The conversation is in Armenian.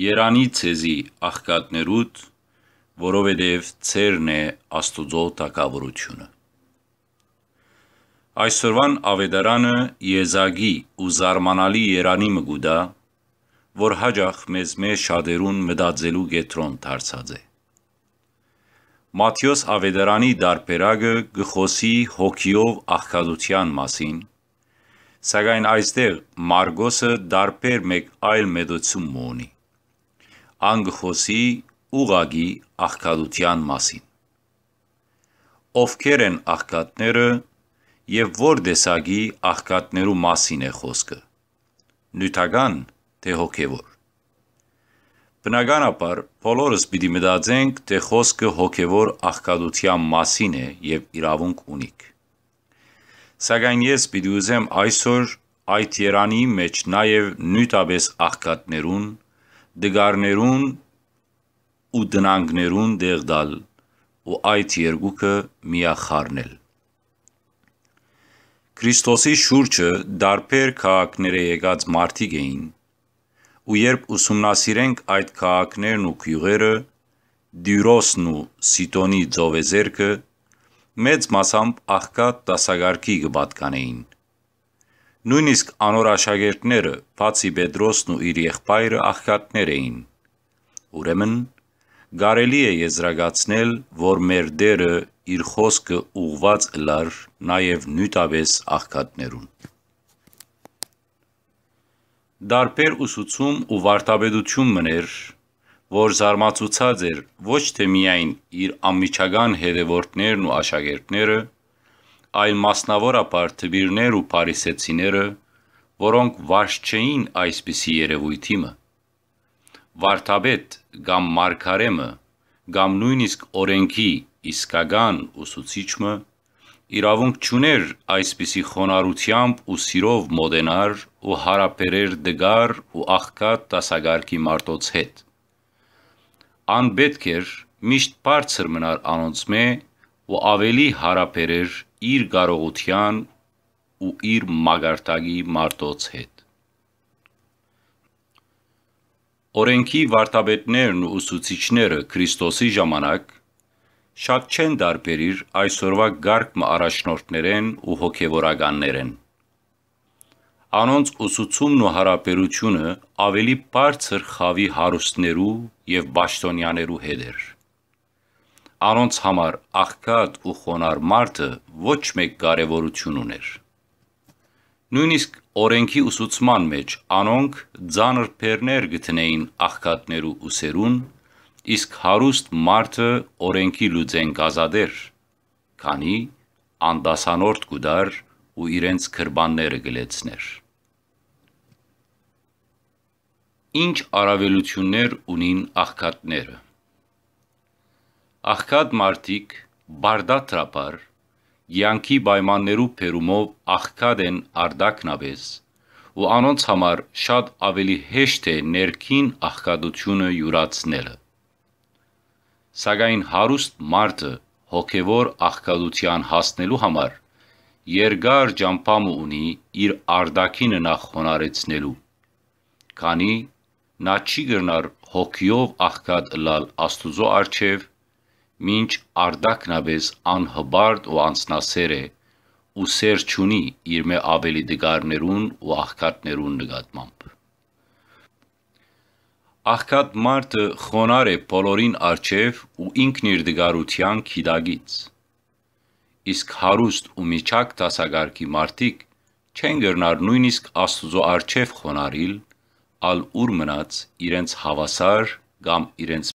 Երանի ցեզի աղքատներուց, որովհետև ցերն է Աստուծո տակավորությունը։ Այսօրվան ավետարանը եզակի ու զարմանալի Երանի մգուդա, որ հաջախ մեզ մեջ շադերուն մտածելու գետրոն դարձած է։ Մատթեոս ավետարանի դարբերակը գխոսի հոգիով աղքատության մասին, սակայն այստեղ Մարգոսը դարբեր մեկ այլ մեծություն ունի անգխոսի ուղագի աղքատության մասին։ Ովքեր են աղքատները եւ որ դեսագի աղքատներու մասին է խոսքը։ Նյութական թե հոգեվոր։ Բնականաբար բոլորս պիտի մտածենք, թե խոսքը հոգևոր աղքատության մասին է եւ իրավունք ունիք։ Սակայն ես պիտի ուզեմ այսօր այդ երանի մեջ նաեւ նույնտաբես աղքատներուն դգարներուն ու դնանգներուն դեղդալ ու այդ երկուքը միախառնել։ Քրիստոսի շուրջը դարբեր քաղաքներ եկած մարդիկ էին, ու երբ ուսումնասիրենք այդ քաղաքներն ու գյուղերը, Դյուրոսն ու Սիտոնի ծովեզերքը մեծ մասամբ աղքատ դասագարկի կպատկանեին։ Նույնիսկ անոր աշակերտները, բացի Պետրոսն ու իր եղբայրը աղքատներ էին։ Ուրեմն գարելի է եզրակացնել, որ մեր Տերը իր խոսքը ուղված լար նաև նույնտավես աղքատներուն։ Դարբեր ուսուցում ու վարտաբեդություն մներ, որ զարմացուցած էր ոչ թե միայն իր անմիջական հետևորդներն ու աշակերտները, այլ մասնավորապես թվիրներ ու փարիսեցիները, որոնք վարժ չէին այսպիսի երևույթիմը։ Վարդապետ կամ մարգարեմը կամ նույնիսկ օրենքի իսկական ուսուցիչը իրավունք չուներ այսպիսի խոնարհությամբ ու սիրով մոդենար ու հարաբերեր դգար ու աղքատ տասագարկի մարտոց հետ։ Ան պետք էր միշտ բարձր մնար անոնցմե ու ավելի հարաբերեր իր կարողության ու իր մագարտագի մարտոց հետ։ Օրենքի վարտաբետներն ու ուսուցիչները Քրիստոսի ժամանակ շատ չեն դարբերիր այսօրվա գարկմ առաջնորդներեն ու հոգևորականներեն։ Անոնց ուսուցումն ու հարաբերությունը ավելի բարձր խավի հարուստներու եւ ճշտոնյաներու հետ էր անոնց համար աղքատ ու խոնար մարդը ոչ մեկ կարևորություն ուներ։ Նույնիսկ օրենքի ուսուցման մեջ անոնք ձանր փերներ գտնեին աղքատներու ուսերուն, իսկ հարուստ մարդը օրենքի լուծենք ազատեր, քանի անդասանորդ գուդար ու իրենց կրբանները գլեցներ։ Ինչ առավելություններ ունին աղքատները։ Աղքատ մարդիկ բարդատրապար յանքի պայմաններու փերումով աղքատ են արդակնաբես ու անոնց համար շատ ավելի հեշտ է ներքին աղքատությունը յուրացնելը։ Սակայն հարուստ մարդը հոգևոր աղքատության հասնելու համար երկար ճամփամ ունի իր արդակինը նախ հոնարեցնելու։ Քանի նա չի գրնար հոգիով աղքատ լալ Աստուծո արչև մինչ արդակնաբես անհբարդ ու անցնասեր է ու սեր չունի իր մե ավելի դգարներուն ու աղքատներուն նկատմամբ։ Աղքատ մարդը խոնար է բոլորին արջև ու ինքն իր դգարության քիդագից։ Իսկ հարուստ ու միջակ տասագարկի մարդիկ չեն գրնար նույնիսկ աստուծո արջև խոնարիլ, ալ ուր մնաց իրենց հավասար կամ իրենց